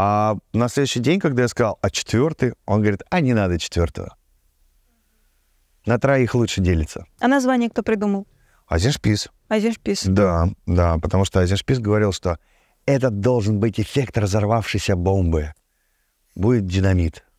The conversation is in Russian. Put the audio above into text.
А на следующий день, когда я сказал, а четвертый, он говорит, а не надо четвертого. На троих лучше делится. А название кто придумал? Азершпис. Азершпис. Да, да, потому что Азершпис говорил, что этот должен быть эффект разорвавшейся бомбы. Будет динамит.